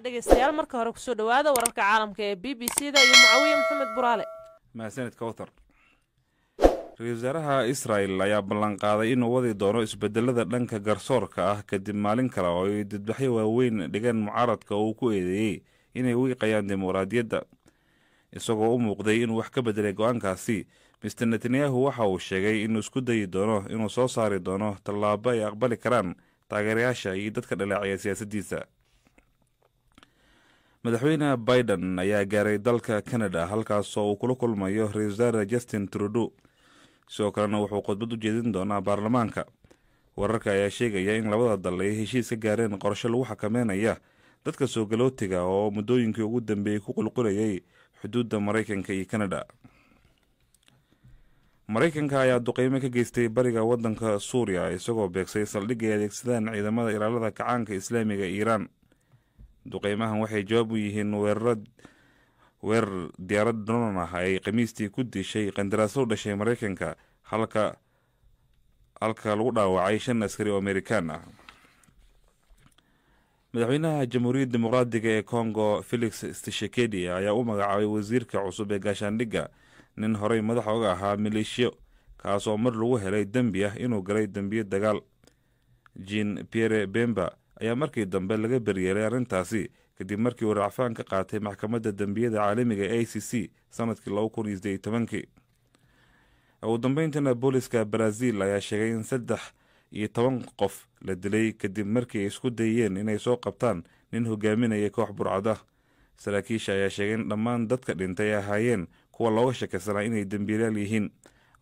dhegeystayaal marka hore kusoo dhawaada wararka caalamka ee b b c da iyo mucaawiye maxamed buraale mahadsanid kowthar ra-iisul wasaaraha israel ayaa ballanqaaday inuu wadi doono isbedelada dhanka garsoorka ah kadib maalin kale oo ay dadbaxyo waaweyn dhigeen mucaaradka uu ku eedeeyey inay wiiqayaan dimuqraadiyadda isagoo u muuqday inuu wax ka bedelay go-aankaasi mister netanyahu waxa uu sheegay inuu isku dayi doono inuu soo saari doono tallaabo ay aqbali karaan taageerayaasha iyo dadka dhaleecaya siyaasaddiisa madaxweyne biden ayaa gaaray dalka canada halkaasoo uu kula kulmayo ra-isul justin trudeau sidoo kalena wuxuu khudbad u jeedin doonaa baarlamaanka wararka ayaa sheegaya in labada dal ay heshiis ka gaareen qorshe lagu xakameynaya dadka soo galootiga oo muddooyinkii ugu dambeeyey ku qulqulayay xuduudda maraykanka iyo canada maraykanka ayaa duqeymo ka geystay bariga waddanka suuriya isagoo beegsay saldhigay adeegsadaan ciidamada ilaalada kacaanka islaamiga iiraan duqeymahan waxay jawaab u yihiin weerarad weerar diyaarad donan ah ay khamiistii ku dishay qandaraaso dhashay maraykanka halka halka lagu dhaawacay shan askari oo amerikaan ah madaxweynaha jamhuuriyadda dimuqraadiga ee congo felix stishekedi ayaa u magacaabay wasiirka cusub ee gaashaandhigga nin horay madax oga ahaa maleeshiyo kaasoo mar lagu helay dembi ah inuu galay dembiyo dagaal jin pierre bemba ayaa markii dambe laga beryeelay arrintaasi kadib markii uu racfaan ka qaatay maxkamadda dembiyada caalamiga e a c c sanadkii laba kun iyo sideed iyo tobankii ugu dambeyntiina booliska baraaziil ayaa sheegay in saddex iyo toban qof la dilay kadib markii ay isku dayeen inay soo qabtaan nin hogaaminaya koox burcada saraakiisha ayaa sheegay in dhammaan dadka dhintay ay ahaayeen kuwa looga sheekaysanaa inay dembiilaal yihiin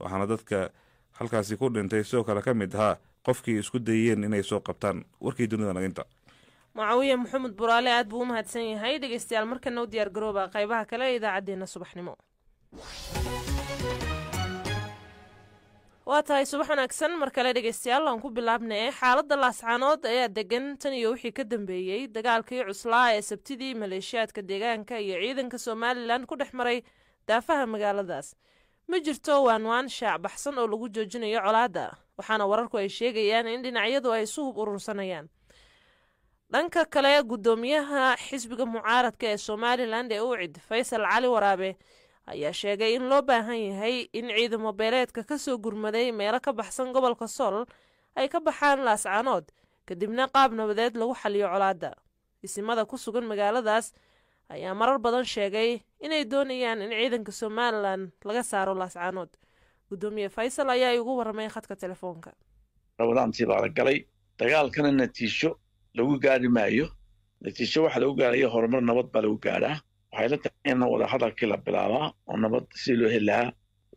waxaana dadka halkaasi ku dhintay sidoo kale ka mid ahaa qofkii isku dayeen inay soo qabtaan warkii dunida naginta mucaawiye maxamed buraale aad buu u mahadsan yahay dhegeystayaal markana u diyaar garooba qaybaha kale ee idaacaddeenna subaxnimo waa tahay subax wanaagsan mar kale dhegeystayaal aan ku bilaabnae xaaladda laascaanood ayaa degan tan iyo wixii ka dambeeyey dagaalkii cuslaa ee sabtidii maleeshiyaadka deegaanka iyo ciidanka somalilan ku dhex maray daafaha magaaladaas ma jirto waanwaan shaac baxsan oo lagu joojinayo colaadda waxaana wararku ay sheegayaan in dhinacyadu ay isu hub urursanayaan dhanka kale guddoomiyaha xisbiga mucaaradka ee somalilan ee uucid faysal cali waraabe ayaa sheegay in loo baahan yahay in ciidamo beeleedka kasoo gurmaday meelo ka baxsan gobolka sool ay ka baxaan laascaanood kadibna qaab nabadeed lagu xaliyo colaadda isimada ku sugan magaaladaas ayaa marar badan sheegay inay doonayaan in ciidanka somalilan laga saaro laascaanood gudoomiye faysal ayaa iigu waramay khadka telefoonka rabadaantii la galay dagaalkana natiijo lagu gaari maayo natiijo waxaa lagu gaaraya horumar nabad baa lagu gaadhaa waxay la tahay in wadahadalkii la bilaabaa oo nabad sidii loo heli lahaa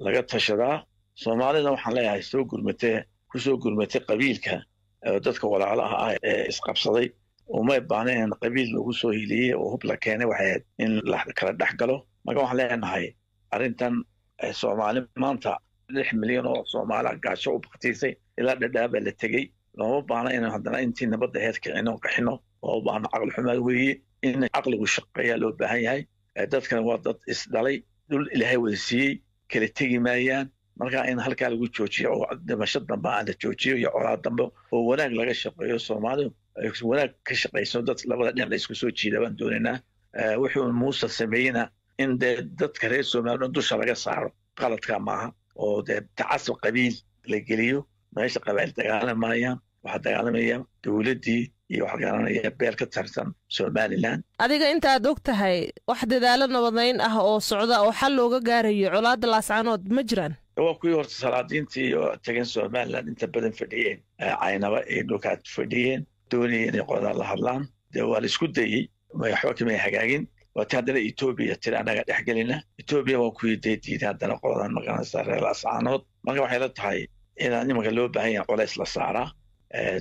laga tashadaa soomaalida waxaan leeyahay soo gurmatee kusoo gurmatay qabiilka dadka walaalaha ah ee isqabsaday umay baaneen qabiil lagu soo hiliyey oo hub la keenay waxay ahayd in lakala dhexgalo dhex galo marka waxaan leenahay arrintan soomaali maanta lix milyanoo soomaaliha ah gaasho u baktiisay ilaa dhadhaabaa la tegey looma baana inaan haddana intii nabadda heer kicino qaxino oo baana caqlixumaa weeye in caqligu shaqeeyaa loo baahan yahay eh, dadkana waa dad isdhalay dhul ilaahay wada siiyey kala tegi maayaan markaa in halkaa lagu joojiyo oo dhimasho dambe aan la joojiyo iyo colaa dambe oo wanaag laga shaqeeyo soomaalidu ay wanaag ka shaqayso dad labada dhinac la isku soo jiida baan doonaynaa eh, wuxuu muuse sameeyena in dee dadka reer somaliya dusha laga saaro qaladkaa maaha oo dee tacasub qabiil la geliyo meesha qabail dagaalamayaan waxaa dagaalamaya dowladdii iyo wax garanaya beel ka tirsan somalilan adiga intaad og tahay wax dadaalo nabadayn ah oo socda oo xal looga gaarayo colaadda laascanood ma jiraan waa kuwii horta salaadiintii oo tageen somalilan inta badan fadhiyeen caynaba ay dhulkaad fadhiyeen doonaya inay qodaa la hadlaan dee waa la isku dayey waxba kamay hagaagin waata haddana etoobiya tiri annaga dhex etoobiya waan ku deediiday haddana qoladan maqanaysa reer ascaanood marka waxay la tahay inaan imanka loo baahan yahay colays la saaraa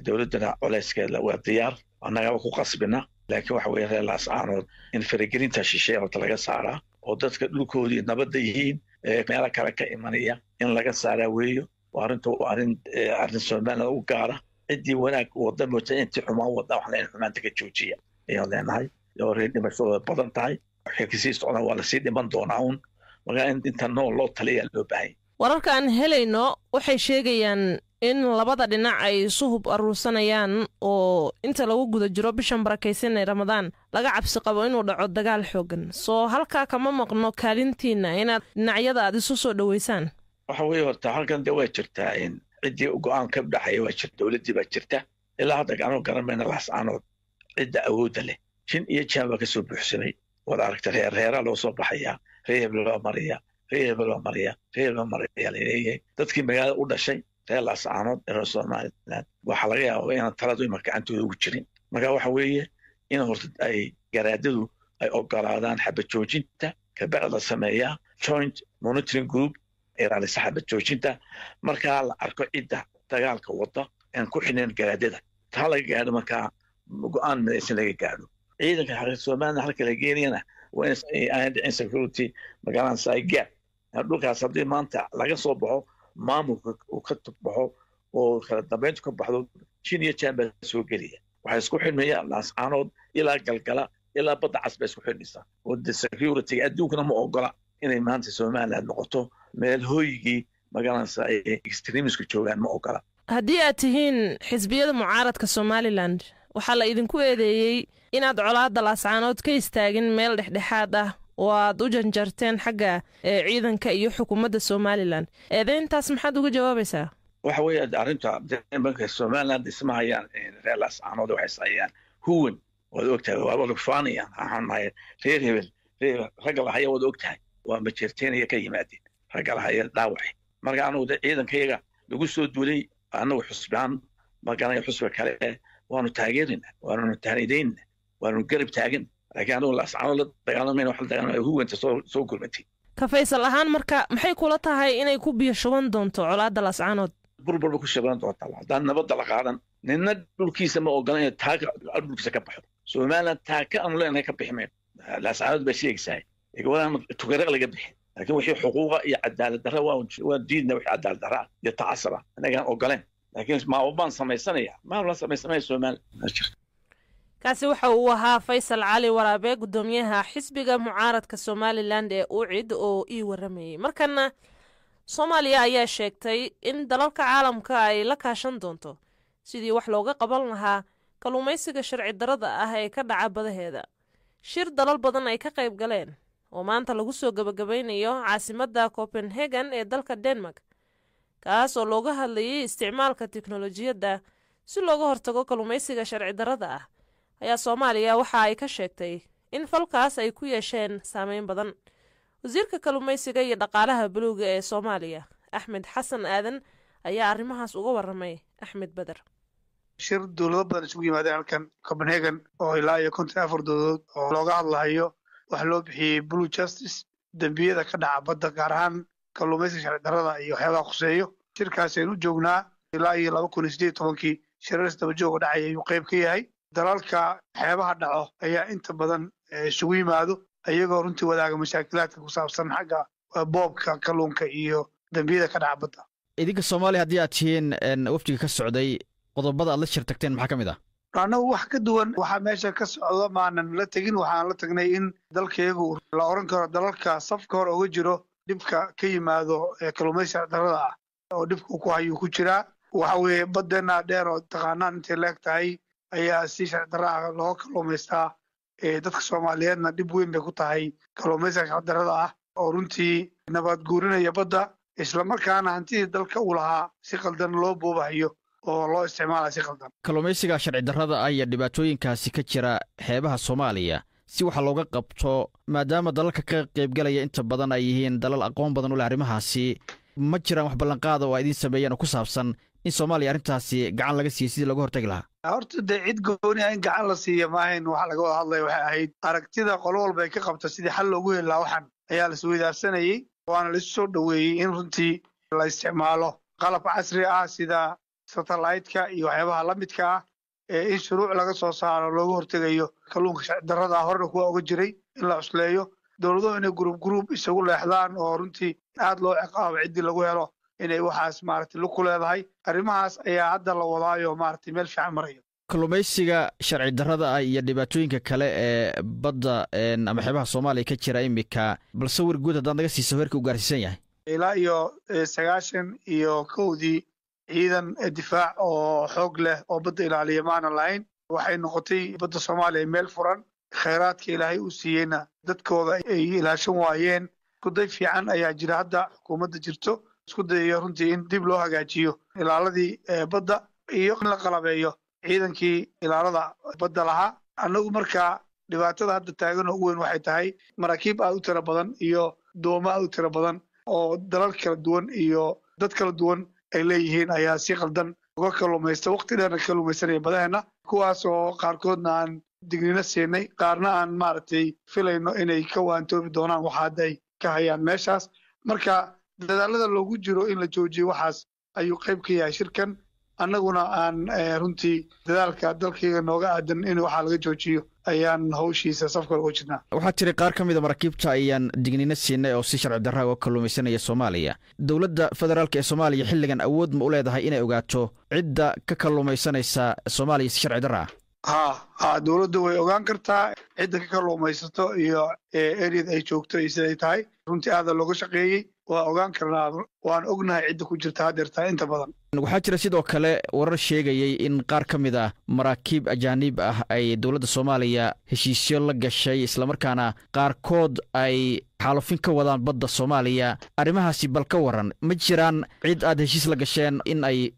dowladdana colayskeeda waa diyaar annagaba ku qasbina laakiin waxa weeye reer laascaanood in faragelinta shisheeya horta laga saaraa oo dadka dhulkoodii nabadda yihiin meelo kale ka imanaya in laga saaraa weeyo arrinta arrin arrin somaliland u gaara ciddii wanaag wada moota intii xumaan wada waxna in xumaanta ka joojiya ayaan leenahay reernimadooda badan tahay waxay kasii socdaan waa lasii dhiman doonaa uun markaa inta nool loo taliyaa loo baahay wararka aan helayno waxay sheegayaan in labada dhinac ay suhub aruursanayaan oo inta lagu guda jiro bishan barakaysan ee ramadaan laga cabsi qabo inuu dhaco dagaal xoogan soo halkaa kama maqno kaalintiina inaad dhinacyada aad isu soo dhoweysaan waxa weeye horta halkan de waa jirtaa ciddii go-aan ka dhaxaya waa jirta dowladdii baa jirta ilaa hadda aanoo garan mayna laas aanood cidda awoodda leh jin iyo jaan waa ka buuxsamay waad aragta reer loo soo baxayaa reer hebel loo mariyaa reer loo mariyaa reer loo mariyaa dadkii magaalada u dhashay reer laascaanood ee reer somaliland waxaa laga yaaba inaan taladu imarka gacantooda ugu jirin marka waxa weeye in horta ay garaadadu ay ogolaadaan xabajoojinta kabacd la sameeyaa joint monitoring group ilaalisa xabajoojinta markaa la arko cidda dagaalka wada aan ku xidnayn garaadada taa laga gaadho markaa go-aan midaysan laga gaadho ciidanka xaqiir somalilan halka la waa aan dhicin security magaalada saigaar dhulkaas haddii maanta laga soo baxo maamulka uu ka baxo oo kala dambeyntu ka baxdo jin iyo jaan baa soo gelaya waxaa isku xidhmaya laascaanood ilaa galgala ilaa badda cas bay isku xidhmaysaa oo de security adduunkana ma ogola inay maanta somaliland noqoto meel hooyigii magaalada extremisku joogaan ma ogola haddii aad tihiin xisbiyada mucaaradka somaliland waxaa la idinku eedeeyey inaad colaadda laascaanood ka istaagin meel dhexdhexaad ah oo aad u janjarteen xagga ciidanka iyo xukuumadda somalilan eedeyntaas maxaad uga jawaabaysaa waxa weeye arrinta somalilan isma hayaan reer laascaanood waxay sahayaan huwan waad ogtahay waaba lugfaanayaan waxaan reer hebel reer ragga lahaya waad ogtahay waa majeerteenaya ka yimaadeen ragga lahaya dhaawaci marka anugu ciidankayaga lagu soo duulay anagu xusbaan magaranayo xusba kale waanu taageerina waananu taanidayna waananu garab taagan laakiin adugu lascano la dagaalamayna wax la soo soo ka faysal ahaan marka maxay kula tahay inay ku biyashuban doonto colaadda lascanood burbur ku shaban doontaa haddaan nabadda la qaadan ninna dhulkiisa ma ogola inay taaka dhulkiisa ka baxdo somalilan taaka aanu leenahay ka bixi mayno lascanood baa sheegaysaa gabadan tugare laga bixi laakiin wixii xuquuqa iyo cadaalad darra waan diidna wixii cadaalad darra iyo tacasab ah inagaan ogoleen laakiin macbuub baan samaysanaya maal samaysanaya somaliya waxa uu ahaa faysal cali waraabe guddoomiyaha xisbiga mucaaradka somalilan ee ucid oo ii waramayey markana soomaaliya ayaa sheegtay in dalalka caalamka ay la kaashan doonto sidii wax looga qaban lahaa kalluumaysiga sharci darada ah ee ka dhaca badaheeda shir dalal badan ay ka qayb galeen oo maanta lagu soo gebagabaynayo caasimadda copenhagen ee dalka denmark kaas oo looga hadlayay isticmaalka teknolojiyadda si looga hortago kalluumaysiga sharci darada ah ayaa soomaaliya waxa ay ka sheegtay in falkaas ay ku yeesheen saameyn badan wasiirka kalluumaysiga iyo dhaqaalaha buluuga ee soomaaliya axmed xasan aadan ayaa arrimahaas uga warramay axmed beder shir dowlado badan isugu yimaadeen halkan copenhagen oo ilaa iyo konton afar dowladood oo looga hadlahayo waxa loo bixiyey blue justice dembiyada ka dhaca badda gaar ahaan kalluumaysiga sharci darrada iyo waxyaabaha khuseeyo shirkaas aynu joognaa ilaa iyo laba kun iyo sideed tobankii shirarsi dabajoog oo dhacaya ayuu qayb ka yahay dalalka xeebaha dhaco ayaa inta badan eh, isugu yimaado iyagoo runtii wadaaga mashaakilaadka ku saabsan xagga eh, boobka kalluunka iyo dembiyada ka dhaca badda idinka soomaaliya haddii aad tihiin wafdiga ka socday qodobada aad la shir tagteen maxaa ka mid ah annagu wax ka duwan waxaa meesha ka socda maanan la tegin waxaan la tagnay in dalkaygu la oran karo dalalka safka hore uga jiro dhibka ka yimaado kalluumaysiga darada ah oo dhibka ku hayuu ku jiraa waxa weeye baddeenna dheer oo taqaanaan intay leeg tahay ayaa si sharcidara ah loo kalluumaystaa dadka soomaaliyeedna dhib weyn bay ku tahay kalluumaysiga sharcidarada ah oo runtii nabaad guurinaya badda islamarkaana hantidii dalka uu lahaa si qaldan loo boobahayo oo loo isticmaalayo si qaldan kalluumaysiga sharci darada ah dhibaatooyinkaasi ka jira xeebaha soomaaliya si waxa looga qabto maadaama dalalka ka qaybgalaya inta badan ay yihiin dalal aqoon badan u leh arrimahaasi ma jiraan wax ballanqaada oo ay idiin sameeyeen oo ku saabsan in soomaaliya arrintaasi gacan laga siiyo sidii looga hortagi lahaa horta dee cid gooni ah in gacan la siiya maahayn waxa laga wada hadlaya waxay ahayd aragtida qolo walba ay ka qabta sidii xal loogu heli lahaa waxan ayaa laisweydaarsanayey waana laisu soo dhoweeyey in runtii la isticmaalo qalab casri ah sida satelliteka iyo waxyaabaha la ah in shuruuc laga soo saaro looga hortegayo kalluunka darada ah horena kuwa oga jiray in la cusleeyo dowladuhu inay guruub gruub isagu leexdaan oo runtii aad loo ciqaabo ciddii lagu helo inay waxaas maaragtay luku leedahay arrimahaas ayaa hadda la wadaayo maaragtay meel fiican maraya kalluumaysiga sharci darada ah iyo dhibaatooyinka kale ee badda ama xeebaha soomaaliya ka jira iminka balse wir guud haddaad naga siiso heerkii u gaarsiisan yahay ilaa iyo sagaashan iyo kowdii ciidan difaac oo xoog leh oo badda ilaaliya maana lahayn waxay noqotay badda soomaaliya meel furan khayraadka ilaahay uu siiyeyna dadkooda ay ilaashan waayeen iskuday fiican ayaa jira hadda xukuumadda jirto isku dayayo runtii in dib loo hagaajiyo ilaaladii badda iyo in la qalabeeyo ciidankii ilaalada badda lahaa annagu markaa dhibaatada hadda taaganoo ugu weyn waxay tahay maraakiib aad u tiro badan iyo doomo aad u tiro badan oo dalal kala duwan iyo dad kala duwan ay leeyihiin ayaa si khaldan uga kalumaysta waqti dheerna kalumaysanaya badaheena kuwaas oo qaarkoodna aan dignino siinay qaarna aan maaragtay filayno inay ka waantoobi doonaan waxa hadda ka hayaan meeshaas marka dadaalada loogu jiro in la joojiyo waxaas ayuu qayb ka yahay shirkan annaguna aan eh, runtii dadaalka dalkayga nooga aadan in waxaa laga joojiyo ayaan hawshiisa safka ugu jirnaa waxaa tiri qaar ka mida ah maraakiibta ayaan dignino siinay oo si sharci darraa uga kalluumaysanaya soomaaliya dowladda federaalk ee soomaaliya xilligan awood ma u leedahay inay ogaato cidda ka kalluumaysanaysa soomaaliya si sharci darra ha ah. ha dowladdu way ogaan kartaa cidda ka kalluumaysato iyo eh, eriyad ay joogto iyo siday tahay runtii aada looga shaqeeyey waa ogaan karnaa waan ognahay cidda ku jirta hadeertaa inta badan waxaa jira sidoo kale warar sheegayay in qaar ka mid ah maraakiib ajaaniib ah ay dowladda soomaaliya heshiisyo la gashay islamarkaana qaarkood ay xaalufin ka wadaan badda soomaaliya arrimahaasi bal ka waran ma jiraan cid aad heshiis la gasheen in ay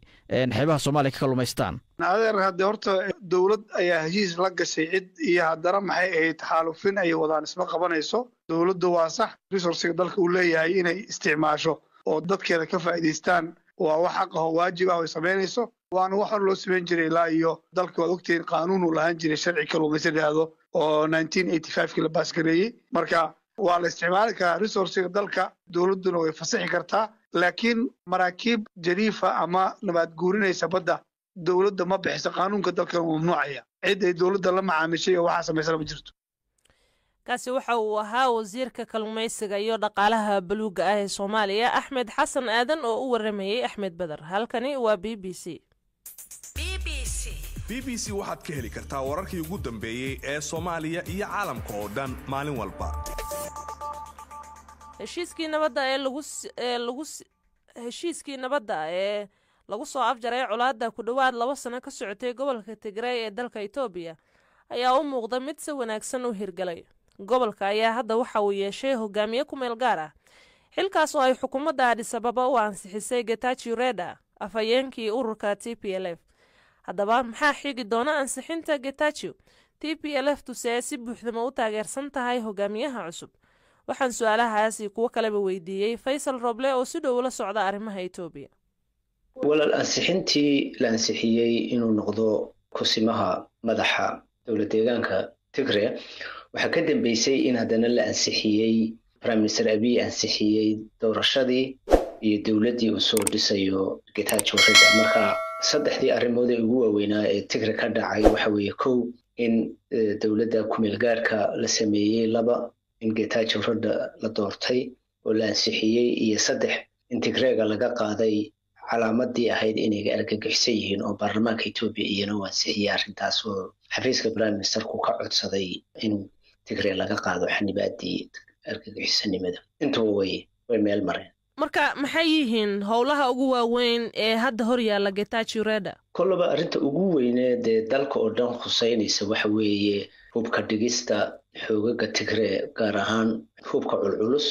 xeebaha soomaaliya ka kallumaystaan adeer haddee horta dowlad ayaa heshiis la gashay cid iyo haddana maxay ahayd xaalufin ay wadaan isma qabanayso dowladdu waa sax resourciga dalka uu leeyahay inay isticmaasho oo dadkeeda ka faa'iidaystaan waa wax xaq aho waajib ah ay samaynayso waana wax loo samayn jiray ilaa iyo dalka waad ogtihiin qaanuun uu lahaan jiray sharci kalluumaysa dhahdo oo kii la baasgareeyey marka waa la isticmaali karaa resourciga dalka dowladduna way fasixi kartaa laakiin maraakiib jariifa ama nabaad guurinaysa badda dowladda ma bixiso qaanuunka dalkan uu mamnuucaya cid ay dowladda la macaamishay oo waxaa samaysana ma jirto kaasi waxa uu ahaa wasiirka kalumaysiga iyo dhaqaalaha baluuga ah ee soomaaliya axmed xasan aadan oo u waramayey axmed beder halkani waa b b c b b c waxaad ka heli kartaa wararkii ugu dambeeyey ee soomaaliya iyo caalamka oo dhan maalin walba heshiiskii nabadda ee lagu heshiiskii nabadda ee lagu soo afjaray colaadda ku dhowaad laba sano ka socotay gobolka tigray ee dalka etoobiya ayaa u muuqda mid si wanaagsan u hirgalay gobolka ayaa hadda waxa uu yeeshay hogaamiye ku meel gaar ah xilkaas oo ay xukuumadda adisababa u ansixisay getaji reda afhayeenkii ururka t p l f haddaba maxaa xigi doona ansixinta getajo t p l f tuse si buuxdama u taageersan tahay hogaamiyaha cusub waxaan su-aalahaas kuwo kaleba weydiiyey faysal roble oo si dhow la socda arrimaha etoobiya walaal ansixintii la ansixiyey inuu noqdo kusimaha madaxa dowlad deegaanka tigre waxaa ka dambeysay in haddana la ansixiyey prime minister abiy ansixiyey doorashadii iyo dowladdii uu soo dhisayo getajo ridda marka saddexdii arrimood ee ugu waaweynaa ee tigre ka dhacay waxa weeye kow in e, dowladda kumeelgaarka la sameeyey laba in getajo la doortay oo la ansixiyey iyo saddex in tigreega laga qaaday calaamadii ahayd inay argagixisan yihiin oo baarlamaanka etoobiya iyana u ansixiyay arrintaas oo xafiiska prime ministerku ka codsaday inuu tigre laga qaado xanibaadii argagixisanimada intuba way way meel mareen marka maxay yihiin howlaha ugu waaweyn ee hadda hor yaalla getaji reda kolaba arrinta ugu weynee dee dalka oo dhan khuseynaysa waxa weeye hubka dhigista xoogaga tigre gaar ahaan hubka culculus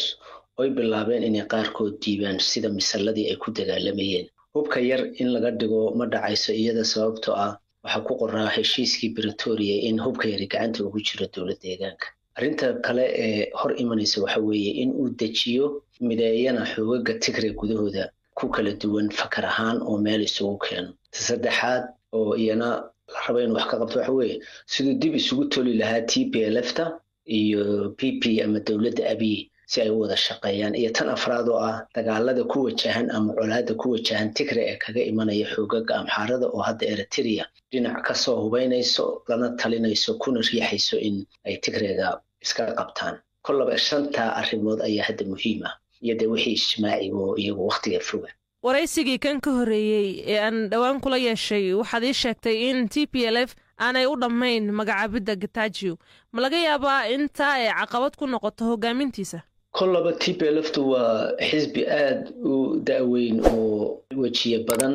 oy bilaabeen inay qaarkood diibaan sida misalladii ay ku dagaalamayeen hubka yar in laga dhigo ma dhacayso iyada sababtoo ah waxaa ku qoraa heshiiskii britoria in hubka yari gacanta ugu jiro dowlad deegaanka arrinta kale ee hor imanaysa waxa weeye in uu dejiyo mideeyana xoogaga tigre gudahooda ku kala duwan fakar ahaan oo meel isugu keeno saddexaad oo iyana la raba inuu wax ka qabto waxa weeye siduu dib isugu toli lahaa t b lfta iyo b p ama dowladda abiy si ay u wada shaqeeyaan iyo tan afraad oo ah dagaalada ku wajahan ama colaada ku wajahan tigre ee kaga imanaya xoogaga amxaarada oo hadda eriteria dhinac kasoo hubaynayso lana talinayso kuna riixayso in ay tigrega iska qabtaan kolaba shanta arrimood ayaa hadda muhiim ah iyo dee wixii ijtimaaciga oo iyagu wakhtiga foga waraysigii kan ka horreeyey ee aan dhowaan kula yeeshay waxaad ii sheegtay in t p l f aanay u dhammayn magacaabidda gatajiw ma laga yaabaa intaa ay caqabad ku noqoto hogaamintiisa kollaba tipe laftu waa xisbi aada u da'weyn oo wejiye badan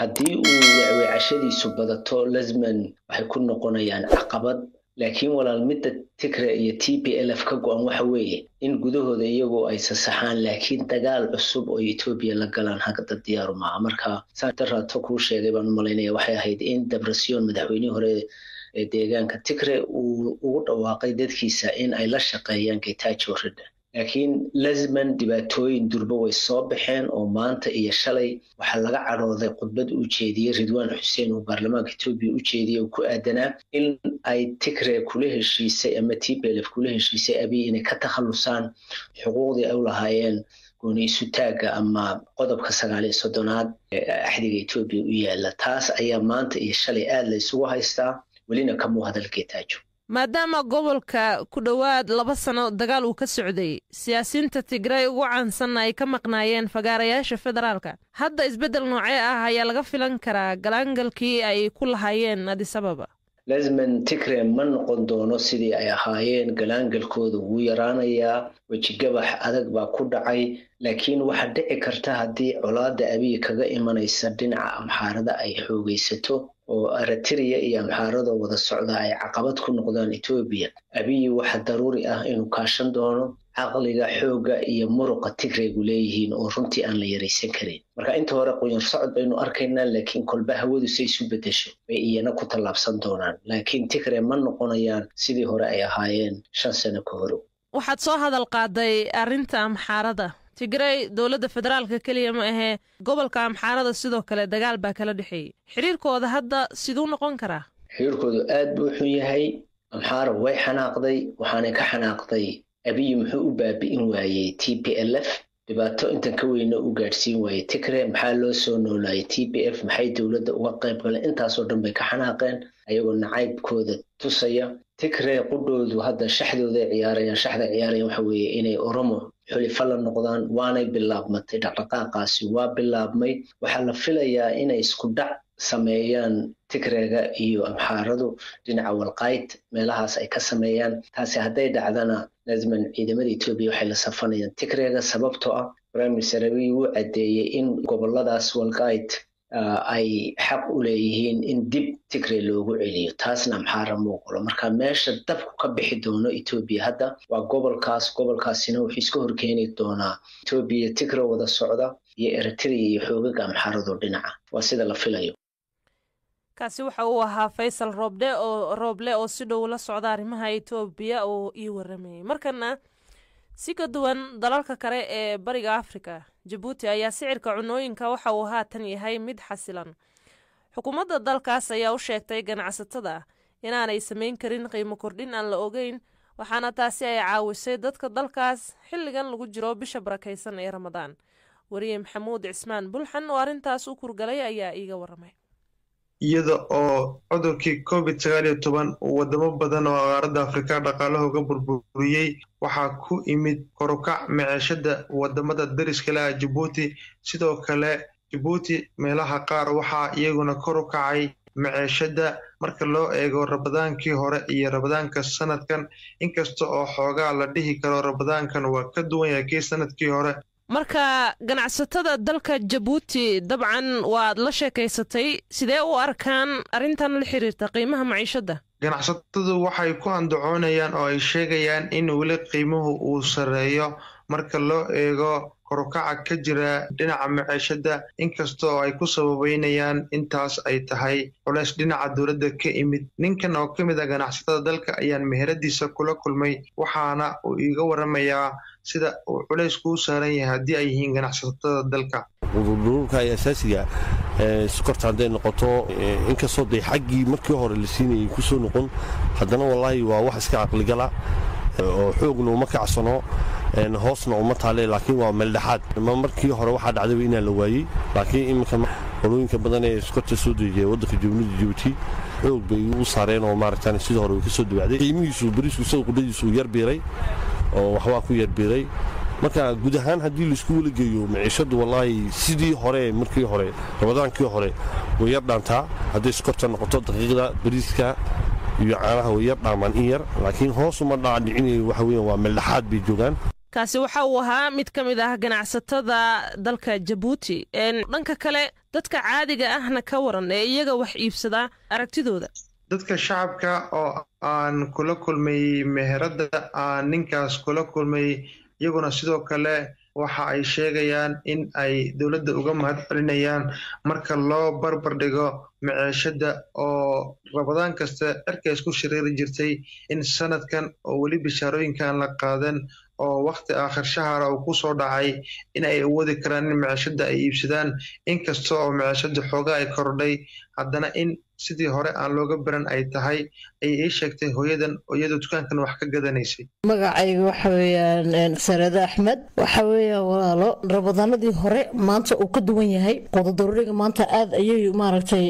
haddii uu wacweecashadiisu badato lesman waxay ku noqonayaan caqabad laakiin walaal midda tigre iyo t p lf ka go-an waxa weeye in gudahooda iyagu ay sasaxaan laakiin dagaal cusub oo etoobiya la galaan hagda diyaaru maaha marka sadaraato kuu sheegay baan u waxay ahayd in debresiyon madaxweynihii hore ee deegaanka tigre uu ugu dhawaaqay dadkiisa in ay la shaqeeyaan getajo ridhe laakiin lasman dhibaatooyin durbo way soo baxeen oo maanta iyo shalay waxaa laga cadhooday khudbad uu jeediyey ridwaan xuseen uu baarlamaanka etoobiya u jeediyey oo ku aadanaa in ay tigre kula heshiisay ama tblf kula heshiisay abiy inay ka takhalusaan xuquuqdii ay u lahaayeen gooni-isutaagga ama qodobka sagaaliyo soddonaad ee axdiga etoobiya u yaala taas ayaa maanta iyo shalay aada la ysugu haystaa welina kamuu hadalkee maadaama gobolka ku dhowaad laba sano dagaal uu ka socday siyaasiinta tigray ugu caansanna ay ka maqnaayeen fagaarayaasha federaalka hadda isbeddel noocee ah ayaa laga filan karaa galaangalkii ay ku lahaayeen adisababa lesman tigre ma noqon doono sidii ay ahaayeen galaangalkooda wuu yaraanayaa wejigabax adag baa ku dhacay laakiin waxaa dhici karta haddii colaada abiyi kaga imanaysa dhinaca amxaarada ay xoogaysato oo eritrea iyo amxaarada wada socda ay caqabad ku noqdaan etoobiya abiyi waxaa daruuri ah inuu kaashan doono caqliga xooga iyo muruqa tigraygu leeyihiin oo runtii aan la yaraysan karin marka inta hore qoyan socod baynu arkaynaa laakiin kolba hawadu say isu bedesho bay iyana ku tallaabsan doonaan laakiin tigre ma noqonayaan sidii hore ay ahaayeen shan sano ka hore waxaad soo hadal qaaday arinta amxaarada tigrey dowladda federaalka keliya ma ahee gobolka amxaarada sidoo kale dagaal baa kala dhexeeyey xiriirkooda hadda siduu noqon karaa xiriirkoodu aad buu xun yahay amxaara way xanaaqday waxaanay ka xanaaqday abiyi muxuu u baabi'in waayey t p l f dhibaato intan ka weyna u gaadhsiin waayey tigre maxaa loo soo noolaayay t p f maxay dowladda uga qayb galeen intaasoo dhan bay ka xanaaqeen ayagoo nacaybkooda tusaya tigree qudhoodu hadda shaxdooday ciyaarayaan shaxday ciyaarayaan waxa inay oromo xulifa la noqdaan waanay bilaabmatay dhaqdhaqaaqaasi waa bilaabmay waxaa la filayaa inay isku dhac sameeyaan tigrega iyo amxaaradu dhinaca walqayd meelahaas ay ka sameeyaan taasi hadday dhacdana lazman ciidamada etoobiya waxay la safanayaan tigrega sababtoo ah brimiser sarawi wuu caddeeyey in goboladaas walqayd ay xaq u leeyihiin in dib tigre loogu celiyo taasna maxaara muuqalo marka meesha dabku ka bixi doono etoobiya hadda waa gobolkaas gobolkaasina wuxuu iska horkeeni doonaa etoobiya tigre wada socda iyo eritrea iyo xoogaga amxaaradu dhinaca waa sida la filayo kaasi waxa uu ahaa faysal roobdhe oo rooble oo si dhow la socda arrimaha etoobiya oo ii waramayay markana si ka duwan dalalka kale ee bariga afrika jabuuti ayaa sicirka cunooyinka waxa uu haatan yahay mid xasilan xukuumadda dalkaas ayaa u sheegtay ganacsatada inaanay samayn karin qiimo kordhin aan la ogeyn waxaana taasi ay caawisay dadka dalkaas xilligan lagu jiro bisha barakaysan ee ramadaan wariye maxamuud cismaan bulxan oo arrintaas u kurgalay ayaa iiga waramay iyada oo cudurkii covid sagaal iyo toban uu wadamo badan oo qaaradda afrika dhaqaalahooga burburiyey waxaa ku imid korukac meceeshada wadamada dariska leh jabuuti sidoo kale jabuuti meelaha qaar waxaa iyaguna kor u kacay meceeshada marka loo eego rabadaankii hore iyo rabadaanka sanadkan inkasta oo xoogaa la dhihi karo rabadaankan waa ka duwan yahay kii sanadkii hore marka ganacsatada dalka jabuuti dabcan waad la sheekaysatay sidee u arkaan arrintan la xiriirta qiimaha maciishadda ganacsatadu waxay ku andacoonayaan oo ay sheegayaan in weli qiimuhu uu sarreeyo marka loo eego korukaca ka jira dhinaca maciishada inkastoo ay ku sababaynayaan intaas ay tahay culays dhinaca dowladda ka imid ninkan oo ka mid a ah ganacsatada dalka ayaan meheradiisa kula kulmay waxaana uu iiga waramayaa sida uu culays kuu saaran yahay haddii ay yihiin ganacsatada dalka uruurka asaasiga eh, sukarta hadday noqoto eh, inkastoo dee xaggii markii hore la siinayay kusoo noqon haddana wallaahi waa wax iska caqligala eh, oo xoogna uma kacsano hoosna uma taale laakiin waa meeldhexaad ma markii hore waxaa dhacdaba inaa la waayey laakiin iminka holooyinka badan ee sukarta soo dejiya waddanka jubunuda jibuuti xoog bay u saareen oo maaragtaan sidii hore way ka soo dawacday qiimihiisu bariisku sida qudhadiisu yarbiiray oo waxbaa ku yarbiray marka guud ahaan haddii laisku weligeeyo miciishadu wallaahi sidii hore markii hore rabadaankii hore way yardhaantaa hadday iskorta noqoto daqiiqda bariiska iyo caanaha way yar dhaamaan in yar laakiin hoosuma dhaadhicinay waxa weyan waa meldhaxaad bay joogaan kaasi waxa uu ahaa mid ka mid ah ganacsatada dalka jabuuti dhanka kale dadka caadiga ahna ka waran ee iyaga wax iibsada aragtidooda dadka shacabka oo aan kula kulmay meherada aan ninkaas kula kulmay iyaguna sidoo kale waxa ay sheegayaan in ay dowladda uga mahad celinayaan marka loo barbar dhigo maceeshada oo rabadaan kasta cirka isku shiriiri jirtay in sanadkan oo weli bishaarooyinkaan la qaadan oo wakhti aakhir shahara uu ku soo dhacay in ay awoodi karaan in maceeshada ay iibsadaan inkasta oo maceeshada xoogaa ay kordhay haddana in sidii hore aan looga baran ay tahay ayay ii sheegtay hooyadan oo iyadoo dukaankan wax ka gadanaysay magacayga waxa weeyaan sarada axmed waxa weeyaan walaalo rabadaanadii hore maanta uu ka duwan yahay qododaruriga maanta aad ayay maaragtay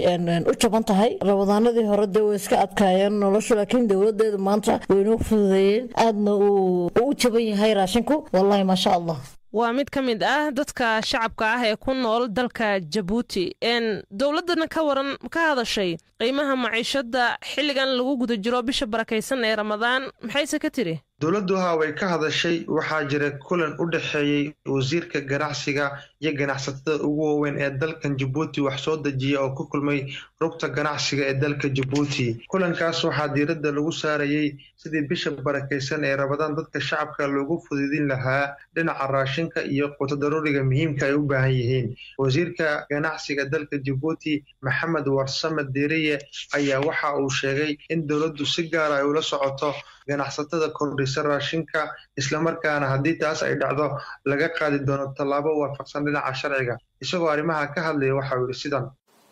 u jaban tahay rabadaanadii hore dee way iska adkaayeen noloshu laakiin dowladeedu maanta way inoo fududeeyeen aadna uu u jaban yahay raashinku wallaahi maasha allah waa mid ka mid ah dadka shacabka ah ee ku nool dalka jabuuti een dowladdana ka waran ka hadashay qiimaha maciishadda xilligan lagu guda jiro bisha barakaysan ee ramadaan maxayse ka tiri dowladuha way ka hadashay waxaa jira kulan u dhexeeyey wasiirka ganacsiga iyo ganacsatada ugu waaweyn ee dalkan jabuuti wax soo dejiya oo ku kulmay rugta ganacsiga ee dalka jabuuti kulankaas waxaa diiradda lagu saarayey sidii bisha barakaysan ee rabadaan dadka shacabka loogu fuduudin lahaa dhinaca raashinka iyo quuto daruuriga muhiimka ay u baahan yihiin wasiirka ganacsiga dalka jabuuti maxamed warsame diriye ayaa waxa uu sheegay in dowladdu si gaara ay ah ula socoto ganacsatada kordhi iibisa raashinka islamarkaana haddii taas ay dhacdo laga qaadi doono tallaabo waafaqsan dhinaca sharciga isagoo arrimaha ka hadlaya waxa uu yidhi sidan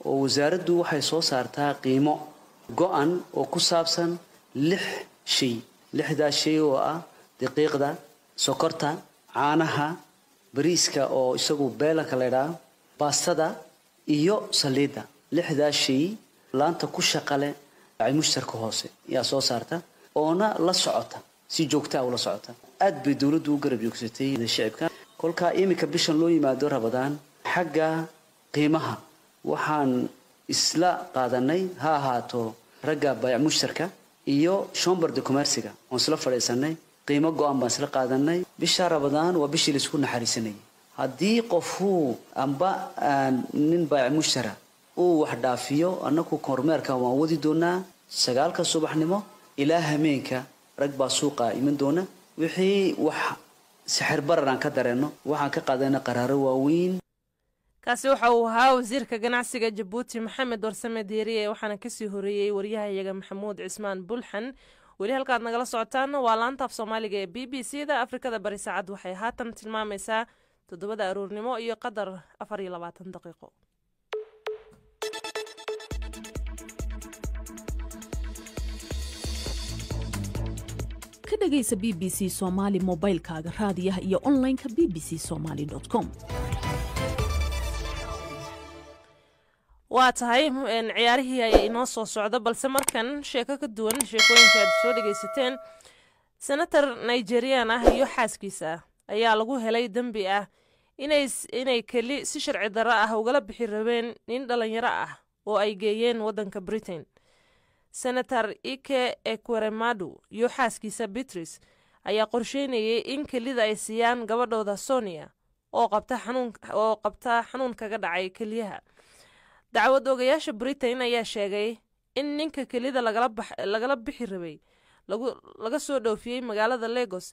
oo wasaaraddu waxay soo saartaa qiimo go-an oo ku saabsan lix shay lixdaas shay oo ah daqiiqda sokorta caanaha bariiska oo isagu beelanka laydhaah baastada iyo saliidda lixdaas shay laanta ku shaqale mushtarka hoose ayaa soo saarta oona la socota si joogtaa ula socota aad bay dowladdu u garab joogsatay shicibka kolkaa iminka bishan loo yimaado rabadaan xagga qiimaha waxaan isla qaadanay ha ahaato ragga bayac mushtarka iyo shombarda commersiga oon isla fadhiisanay qiimo go-an baan isla qaadanay bisha rabadaan waa bishii laisku naxariisanayay haddii qofuu amba ah, nin baayac mushtara uu wax dhaafiyo annagu kormeerka waan wadi doonaa sagaalka subaxnimo ilaa hameenka rag baa suuqa iman doona wixii wax sixir barar aan ka dareenno waxaan ka qaadayna qaraaro waaweyn kaasi waxa uu ahaa wasiirka ganacsiga jabuuti maxamed warsame deeriye waxaana kasii horeeyey waryahayaga maxamuud cismaan bulxan weli halkaad nagala socotaan waa laanta af soomaaliga ee b b c da afrikada bari saacad waxay haatan tilmaamaysaa toddobada aroornimo iyo qadar afar iyo labaatan daqiiqo ka dhegaysa b b c somaali mobaylkaaga raadiyaha iyo onlineka b b c somaali com waa tahay ciyaarihii ayaa inoo soo socda balse markan sheeko ka duwan sheekooyinka aad soo dhagaysateen senator nigerian ah iyo xaaskiisa ah, ayaa lagu helay dembi ah inay keli si sharci darro ah ugala bixi rabeen nin dhalinyaro ah oo ay geeyeen waddanka britain senator ike equeremadu iyo xaaskiisa bitris ayaa qorsheynayay in kelida ay siiyaan gabadhooda sonia oo qabta xanuun kaga dhacay keliyaha dacwad ogayaasha britain ayaa sheegay in ninka kelida lagala bixi rabay laga soo dhoofiyey magaalada legos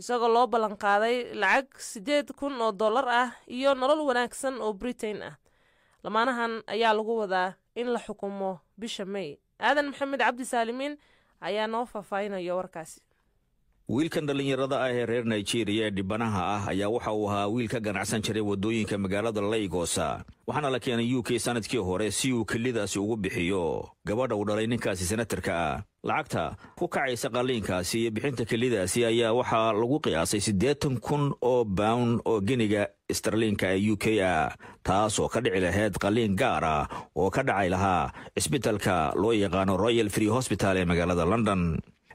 isagoo loo ballanqaaday lacag siddeed kun oo dollar ah iyo nolol wanaagsan oo britain ah lamaanahan ayaa lagu wadaa in la xukumo bisha may aadan maxamed cabdi saalimiin ayaa noo faahfaahinaya warkaasi wiilkan dhallinyarada ah ee reer nigeriya ee dhibanaha ah ayaa waxa uu ahaa wiil ka ganacsan jiray waddooyinka magaalada laygosa waxaana la keenay u k sanadkii hore si uu kelidaasi ugu bixiyo gabadha uu dhalay ninkaasi senatarka ah lacagta ku kacaysa qalliinkaasi iyo bixinta kelidaasi ayaa waxaa lagu qiyaasay siddeetan kun oo bawn oo geniga sterliinka ee u k ah taas oo ka dhici lahayd qalliin gaar ah oo ka dhacay lahaa cisbitalka loo yaqaano royal free hosbital ee magaalada london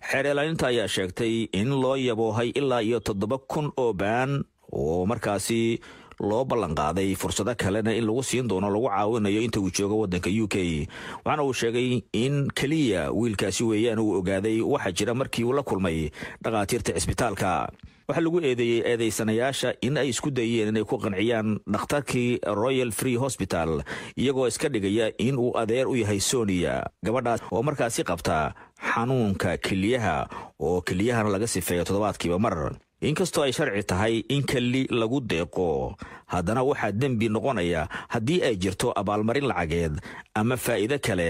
xeerelaaninta ayaa sheegtay in loo yaboohay ilaa iyo toddoba kun oo baan oo markaasi loo ballanqaaday fursado kalena in lagu siin doono lagu caawinayo inta uu joogo waddanka u k waxaana uu sheegay in keliya wiilkaasi weeyaan uu ogaaday waxa jira markii uu la kulmay dhakhaatiirta cisbitaalka waxaa lagu eedeeyey eedaysanayaasha in ay isku dayeen inay ku qanciyaan dhakhtarkii royal free hosbital iyagoo iska dhigaya in uu adeer u yahay sonia gabadhaas oo markaasi qabta xanuunka keliyaha oo keliyahana laga sifeeyo toddobaadkiiba mar inkastoo ay sharci tahay in keli lagu deeqo haddana waxaa dembi noqonaya haddii ay jirto abaalmarin lacageed ama faa'iido kale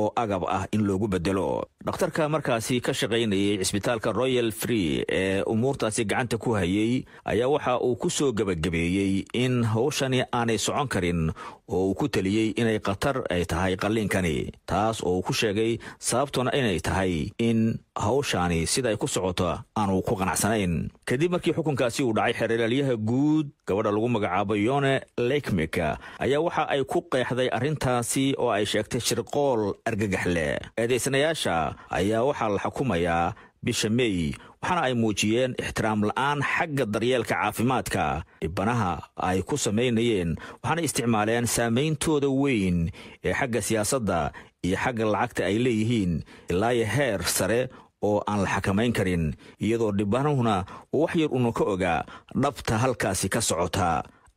oo agab ah in loogu beddelo dhakhtarka markaasi ka shaqaynayay cisbitaalka royal free ee umuurtaasi gacanta ku hayay ayaa waxa uu ku soo gebagabeeyey in howshani aanay socon karin oo uu ku teliyey inay khatar ay tahay qalliinkani taas oo uu ku sheegay sababtuna inay tahay in hawshaani sidaay ku socoto aanu ku qanacsanayn kadib markii xukunkaasi uu dhacay xeeralaalyaha guud gabadha lagu magacaabo yone lekmika ayaa waxa ay ku qeexday arrintaasi oo ay sheegtay shirqool argagax leh eedaysanayaasha ayaa waxaa la xukumayaa bisha mey waxaana ay muujiyeen ixtiraam la'aan xagga daryeelka caafimaadka dhibanaha ay ku samaynayeen waxaana isticmaaleen saamayntooda weyn ee xagga siyaasadda iyo xagga lacagta ay leeyihiin ilaayo heer sare oo aan la xakamayn karin iyadoo dhibanahuna wax yar una ka ogaa dhabta halkaasi ka socota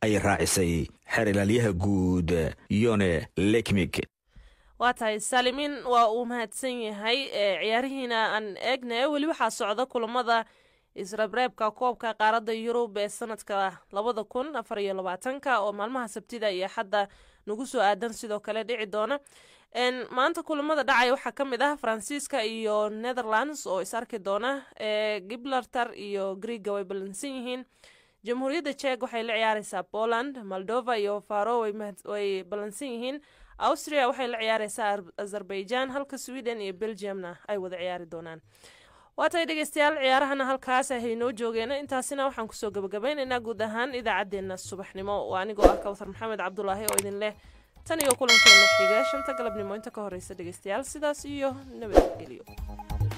ay raacisay xeer ilaalyaha guud yone lekmig waa tahay saalimiin waa uu mahadsan yahay ciyaarihiina aan eegna weli waxaa socda kulamada israbreebka koobka qaaradda yurub ee sanadka labada kun afar labaatanka oo maalmaha sabtida iyo xadda nagu soo aadan sidoo kale dhici doona maanta kulamada dhacaya waxaa kamid ah faransiiska iyo netherlands oo is arki doona ee gibraltar iyo greega way ballansan yihiin jamhuuriyadda jeeg waxay la ciyaareysaa poland moldova iyo faro way ballansan yihiin austria waxay la ciyaareysaa azerbaijan halka sweden iyo belgiumna ay wada ciyaari doonaan waatay dhegeystayaal ciyaarahana halkaas ah inoo joogeena intaasina waxaan kusoo gabagabaynaynaa guud ahaan idaacaddeenna subaxnimo waa anigoo ah kawtar maxamed cabdulaahi oo idin leh tan iyo kulankeena xiga shanta galabnimo inta ka horeysa dhegeystayaal sidaas iyo nabadgelyo